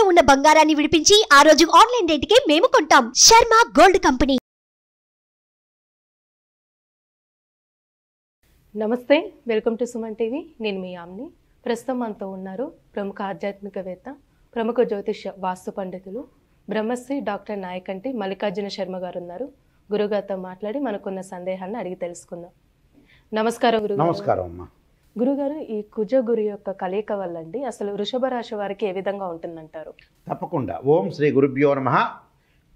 తాకట్టులో ఉన్న బంగారాన్ని విడిపించి ఆ రోజు ఆన్లైన్ కి మేము కొంటాం శర్మ గోల్డ్ కంపెనీ నమస్తే వెల్కమ్ టు సుమన్ టీవీ నేను మీ ఆమ్ని ప్రస్తుతం మనతో ఉన్నారు ప్రముఖ ఆధ్యాత్మికవేత్త ప్రముఖ జ్యోతిష్య వాస్తు పండితులు బ్రహ్మశ్రీ డాక్టర్ నాయకంటి మల్లికార్జున శర్మ గారు ఉన్నారు గురుగారితో మాట్లాడి మనకున్న సందేహాన్ని అడిగి తెలుసుకుందాం నమస్కారం గురు నమస్కారం అమ్మా గురుగారు ఈ కుజ గురి యొక్క కలయిక వల్ల అండి అసలు వృషభ రాశి వారికి ఏ విధంగా ఉంటుందంటారు తప్పకుండా ఓం శ్రీ గురుభ్యో నమ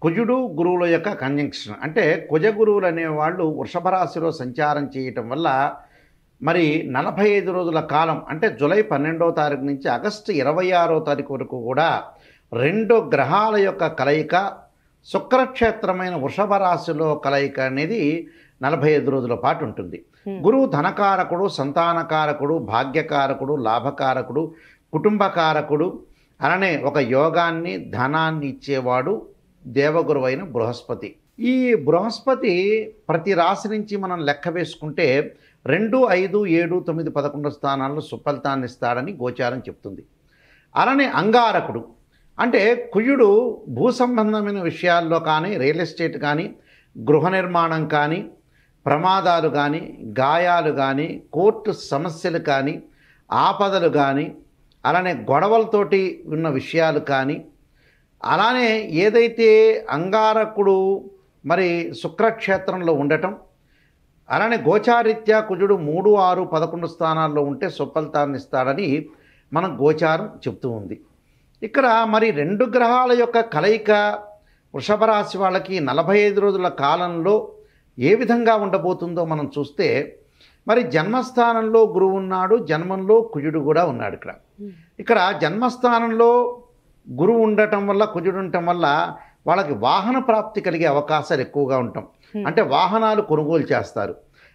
కుజుడు గురువుల యొక్క కన్జంక్షన్ అంటే కుజ గురువులు అనేవాళ్ళు వృషభ రాశిలో సంచారం చేయటం వల్ల మరి నలభై ఐదు రోజుల కాలం అంటే జూలై పన్నెండవ తారీఖు నుంచి ఆగస్టు ఇరవై ఆరో తారీఖు వరకు కూడా రెండు గ్రహాల యొక్క కలయిక శుక్రక్షేత్రమైన వృషభ రాశిలో కలయిక అనేది నలభై ఐదు రోజుల పాటు ఉంటుంది గురువు ధనకారకుడు సంతానకారకుడు భాగ్యకారకుడు లాభకారకుడు కుటుంబకారకుడు అలానే ఒక యోగాన్ని ధనాన్ని ఇచ్చేవాడు దేవగురు అయిన బృహస్పతి ఈ బృహస్పతి ప్రతి రాశి నుంచి మనం లెక్క వేసుకుంటే రెండు ఐదు ఏడు తొమ్మిది పదకొండు స్థానాల్లో సుఫలితాన్ని ఇస్తాడని గోచారం చెప్తుంది అలానే అంగారకుడు అంటే కుయుడు భూ సంబంధమైన విషయాల్లో కానీ రియల్ ఎస్టేట్ కానీ గృహ నిర్మాణం కానీ ప్రమాదాలు కానీ గాయాలు కానీ కోర్టు సమస్యలు కానీ ఆపదలు కానీ అలానే గొడవలతోటి ఉన్న విషయాలు కానీ అలానే ఏదైతే అంగారకుడు మరి శుక్రక్షేత్రంలో ఉండటం అలానే గోచారిత్యా కుజుడు మూడు ఆరు పదకొండు స్థానాల్లో ఉంటే సుఫలితాన్ని ఇస్తాడని మనం గోచారం చెప్తూ ఉంది ఇక్కడ మరి రెండు గ్రహాల యొక్క కలయిక వృషభ రాశి వాళ్ళకి నలభై ఐదు రోజుల కాలంలో ఏ విధంగా ఉండబోతుందో మనం చూస్తే మరి జన్మస్థానంలో గురువు ఉన్నాడు జన్మంలో కుజుడు కూడా ఉన్నాడు ఇక్కడ ఇక్కడ జన్మస్థానంలో గురువు ఉండటం వల్ల కుజుడు ఉండటం వల్ల వాళ్ళకి వాహన ప్రాప్తి కలిగే అవకాశాలు ఎక్కువగా ఉంటాం అంటే వాహనాలు కొనుగోలు చేస్తారు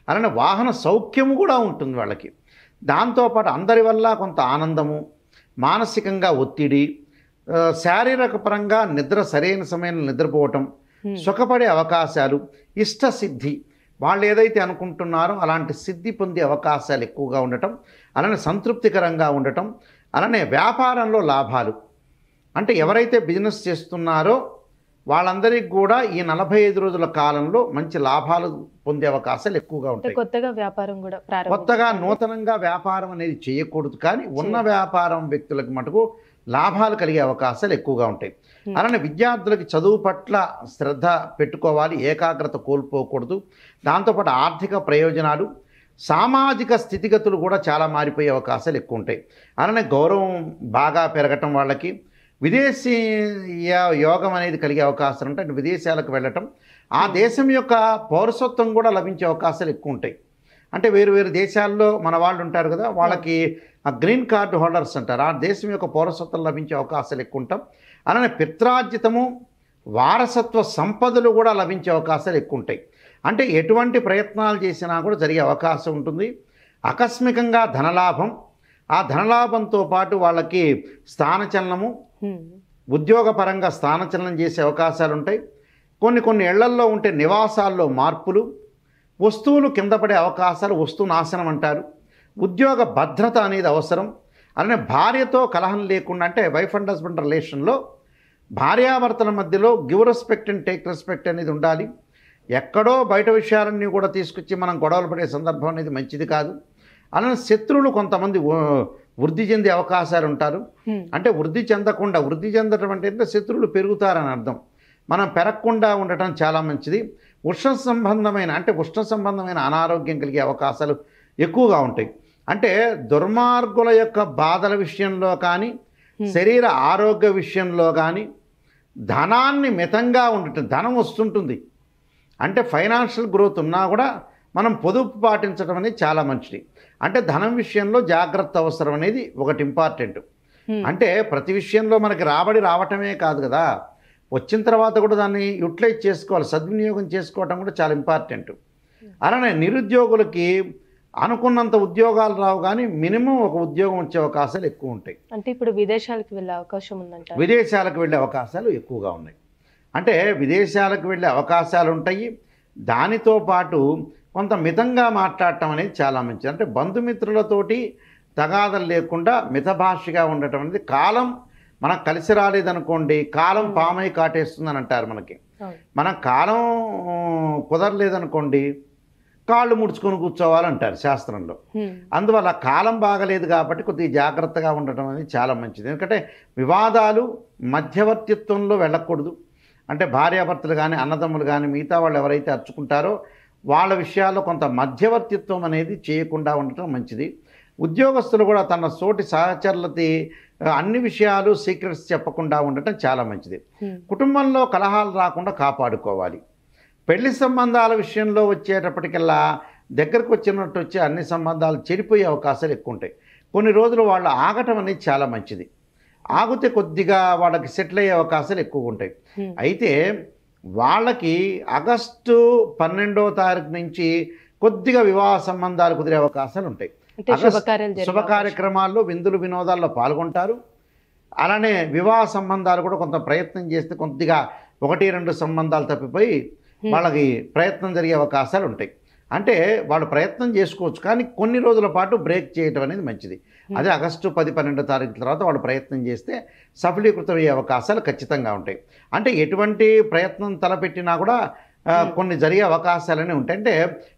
అలానే వాహన సౌఖ్యము కూడా ఉంటుంది వాళ్ళకి దాంతోపాటు అందరి వల్ల కొంత ఆనందము మానసికంగా ఒత్తిడి శారీరక పరంగా నిద్ర సరైన సమయంలో నిద్రపోవటం సుఖపడే అవకాశాలు ఇష్ట సిద్ధి వాళ్ళు ఏదైతే అనుకుంటున్నారో అలాంటి సిద్ధి పొందే అవకాశాలు ఎక్కువగా ఉండటం అలానే సంతృప్తికరంగా ఉండటం అలానే వ్యాపారంలో లాభాలు అంటే ఎవరైతే బిజినెస్ చేస్తున్నారో వాళ్ళందరికీ కూడా ఈ నలభై ఐదు రోజుల కాలంలో మంచి లాభాలు పొందే అవకాశాలు ఎక్కువగా ఉంటాయి కొత్తగా వ్యాపారం కూడా కొత్తగా నూతనంగా వ్యాపారం అనేది చేయకూడదు కానీ ఉన్న వ్యాపారం వ్యక్తులకు మటుకు లాభాలు కలిగే అవకాశాలు ఎక్కువగా ఉంటాయి అలానే విద్యార్థులకి చదువు పట్ల శ్రద్ధ పెట్టుకోవాలి ఏకాగ్రత కోల్పోకూడదు దాంతోపాటు ఆర్థిక ప్రయోజనాలు సామాజిక స్థితిగతులు కూడా చాలా మారిపోయే అవకాశాలు ఎక్కువ ఉంటాయి అలానే గౌరవం బాగా పెరగటం వాళ్ళకి విదేశీయ యోగం అనేది కలిగే అవకాశాలు ఉంటాయి విదేశాలకు వెళ్ళటం ఆ దేశం యొక్క పౌరసత్వం కూడా లభించే అవకాశాలు ఎక్కువ ఉంటాయి అంటే వేరు వేరు దేశాల్లో మన వాళ్ళు ఉంటారు కదా వాళ్ళకి ఆ గ్రీన్ కార్డు హోల్డర్స్ అంటారు ఆ దేశం యొక్క పౌరసత్వం లభించే అవకాశాలు ఎక్కువ ఉంటాం అలానే పిత్రార్జితము వారసత్వ సంపదలు కూడా లభించే అవకాశాలు ఎక్కువ ఉంటాయి అంటే ఎటువంటి ప్రయత్నాలు చేసినా కూడా జరిగే అవకాశం ఉంటుంది ఆకస్మికంగా ధనలాభం ఆ ధనలాభంతో పాటు వాళ్ళకి స్థానచలనము ఉద్యోగపరంగా స్థానచలనం చేసే అవకాశాలు ఉంటాయి కొన్ని కొన్ని ఇళ్లల్లో ఉంటే నివాసాల్లో మార్పులు వస్తువులు కింద పడే అవకాశాలు వస్తు నాశనం అంటారు ఉద్యోగ భద్రత అనేది అవసరం అలానే భార్యతో కలహం లేకుండా అంటే వైఫ్ అండ్ హస్బెండ్ రిలేషన్లో భార్యాభర్తల మధ్యలో give respect and take respect అనేది ఉండాలి ఎక్కడో బయట విషయాలన్నీ కూడా తీసుకొచ్చి మనం గొడవలు పడే సందర్భం అనేది మంచిది కాదు అలానే శత్రువులు కొంతమంది వృద్ధి చెందే అవకాశాలు ఉంటారు అంటే వృద్ధి చెందకుండా వృద్ధి చెందటం అంటే శత్రువులు పెరుగుతారని అర్థం మనం పెరగకుండా ఉండటం చాలా మంచిది ఉష్ణ సంబంధమైన అంటే ఉష్ణ సంబంధమైన అనారోగ్యం కలిగే అవకాశాలు ఎక్కువగా ఉంటాయి అంటే దుర్మార్గుల యొక్క బాధల విషయంలో కానీ శరీర ఆరోగ్య విషయంలో కానీ ధనాన్ని మితంగా ఉండటం ధనం వస్తుంటుంది అంటే ఫైనాన్షియల్ గ్రోత్ ఉన్నా కూడా మనం పొదుపు పాటించడం అనేది చాలా మంచిది అంటే ధనం విషయంలో జాగ్రత్త అవసరం అనేది ఒకటి ఇంపార్టెంట్ అంటే ప్రతి విషయంలో మనకి రాబడి రావటమే కాదు కదా వచ్చిన తర్వాత కూడా దాన్ని యూటిలైజ్ చేసుకోవాలి సద్వినియోగం చేసుకోవటం కూడా చాలా ఇంపార్టెంట్ అలానే నిరుద్యోగులకి అనుకున్నంత ఉద్యోగాలు రావు కానీ మినిమం ఒక ఉద్యోగం వచ్చే అవకాశాలు ఎక్కువ ఉంటాయి అంటే ఇప్పుడు విదేశాలకు వెళ్ళే అవకాశం ఉందంట విదేశాలకు వెళ్ళే అవకాశాలు ఎక్కువగా ఉన్నాయి అంటే విదేశాలకు వెళ్ళే అవకాశాలు ఉంటాయి దానితో పాటు కొంత మితంగా మాట్లాడటం అనేది చాలా మంచిది అంటే బంధుమిత్రులతోటి తగాదలు లేకుండా మితభాషగా ఉండటం అనేది కాలం మనం కలిసి రాలేదనుకోండి కాలం పామై కాటేస్తుంది అని అంటారు మనకి మన కాలం కుదరలేదనుకోండి కాళ్ళు ముడుచుకొని కూర్చోవాలంటారు శాస్త్రంలో అందువల్ల కాలం బాగలేదు కాబట్టి కొద్దిగా జాగ్రత్తగా ఉండటం అనేది చాలా మంచిది ఎందుకంటే వివాదాలు మధ్యవర్తిత్వంలో వెళ్ళకూడదు అంటే భార్యాభర్తలు కానీ అన్నదమ్ములు కానీ మిగతా వాళ్ళు ఎవరైతే అర్చుకుంటారో వాళ్ళ విషయాల్లో కొంత మధ్యవర్తిత్వం అనేది చేయకుండా ఉండటం మంచిది ఉద్యోగస్తులు కూడా తన సోటి సహచరులకి అన్ని విషయాలు సీక్రెట్స్ చెప్పకుండా ఉండటం చాలా మంచిది కుటుంబంలో కలహాలు రాకుండా కాపాడుకోవాలి పెళ్లి సంబంధాల విషయంలో వచ్చేటప్పటికల్లా దగ్గరకు వచ్చినట్టు వచ్చే అన్ని సంబంధాలు చెడిపోయే అవకాశాలు ఎక్కువ ఉంటాయి కొన్ని రోజులు వాళ్ళు ఆగటం అనేది చాలా మంచిది ఆగితే కొద్దిగా వాళ్ళకి సెటిల్ అయ్యే అవకాశాలు ఎక్కువ ఉంటాయి అయితే వాళ్ళకి ఆగస్టు పన్నెండవ తారీఖు నుంచి కొద్దిగా వివాహ సంబంధాలు కుదిరే అవకాశాలు ఉంటాయి శుభ కార్యక్రమాల్లో విందులు వినోదాల్లో పాల్గొంటారు అలానే వివాహ సంబంధాలు కూడా కొంత ప్రయత్నం చేస్తే కొద్దిగా ఒకటి రెండు సంబంధాలు తప్పిపోయి వాళ్ళకి ప్రయత్నం జరిగే అవకాశాలు ఉంటాయి అంటే వాళ్ళు ప్రయత్నం చేసుకోవచ్చు కానీ కొన్ని రోజుల పాటు బ్రేక్ చేయటం అనేది మంచిది అదే ఆగస్టు పది పన్నెండు తారీఖు తర్వాత వాళ్ళు ప్రయత్నం చేస్తే సఫలీకృతమయ్యే అవకాశాలు ఖచ్చితంగా ఉంటాయి అంటే ఎటువంటి ప్రయత్నం తలపెట్టినా కూడా కొన్ని జరిగే అవకాశాలు ఉంటాయి అంటే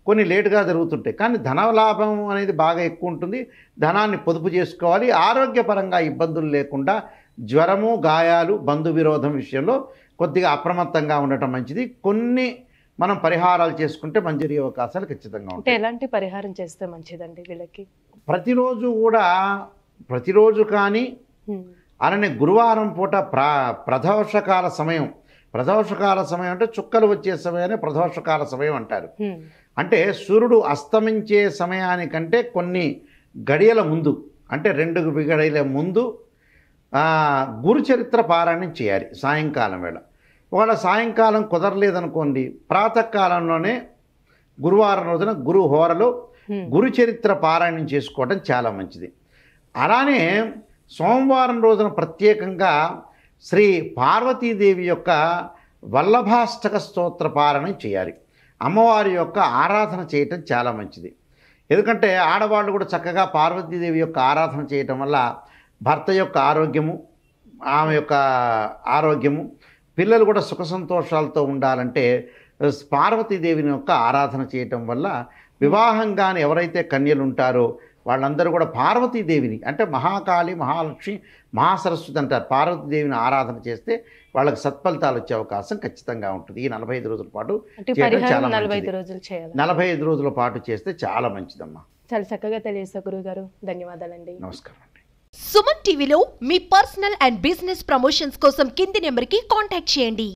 కొన్ని లేటుగా జరుగుతుంటాయి కానీ ధన లాభం అనేది బాగా ఎక్కువ ఉంటుంది ధనాన్ని పొదుపు చేసుకోవాలి ఆరోగ్యపరంగా ఇబ్బందులు లేకుండా జ్వరము గాయాలు బంధు విరోధం విషయంలో కొద్దిగా అప్రమత్తంగా ఉండటం మంచిది కొన్ని మనం పరిహారాలు చేసుకుంటే మంచి అవకాశాలు ఖచ్చితంగా ఉంటాయి ఎలాంటి పరిహారం చేస్తే మంచిదండి వీళ్ళకి ప్రతిరోజు కూడా ప్రతిరోజు కానీ అలానే గురువారం పూట ప్ర ప్రదోషకాల సమయం ప్రదోషకాల సమయం అంటే చుక్కలు వచ్చే సమయాన్ని ప్రదోషకాల సమయం అంటారు అంటే సూర్యుడు అస్తమించే సమయానికంటే కొన్ని గడియల ముందు అంటే రెండు గడియల ముందు గురు చరిత్ర పారాయణం చేయాలి సాయంకాలం వేళ ఒకవేళ సాయంకాలం కుదరలేదనుకోండి ప్రాతకాలంలోనే గురువారం రోజున గురు హోరలు గురు చరిత్ర పారాయణం చేసుకోవడం చాలా మంచిది అలానే సోమవారం రోజున ప్రత్యేకంగా శ్రీ పార్వతీదేవి యొక్క వల్లభాష్టక స్తోత్ర పారాయణం చేయాలి అమ్మవారి యొక్క ఆరాధన చేయటం చాలా మంచిది ఎందుకంటే ఆడవాళ్ళు కూడా చక్కగా పార్వతీదేవి యొక్క ఆరాధన చేయటం వల్ల భర్త యొక్క ఆరోగ్యము ఆమె యొక్క ఆరోగ్యము పిల్లలు కూడా సుఖ సంతోషాలతో ఉండాలంటే పార్వతీదేవిని యొక్క ఆరాధన చేయటం వల్ల వివాహంగాని ఎవరైతే కన్యలు ఉంటారో వాళ్ళందరూ కూడా పార్వతీదేవిని అంటే మహాకాళి మహాలక్ష్మి మహాసరస్వతి అంటారు పార్వతీదేవిని ఆరాధన చేస్తే వాళ్ళకి సత్ఫలితాలు వచ్చే అవకాశం ఖచ్చితంగా ఉంటుంది ఈ నలభై ఐదు రోజుల పాటు నలభై ఐదు రోజుల పాటు చేస్తే చాలా మంచిదమ్మా చాలా చక్కగా తెలియజేస్తా గురువు గారు ధన్యవాదాలండి నమస్కారం సుమన్ టీవీలో మీ పర్సనల్ అండ్ బిజినెస్ ప్రమోషన్స్ కోసం కింది నెంబర్కి కాంటాక్ట్ చేయండి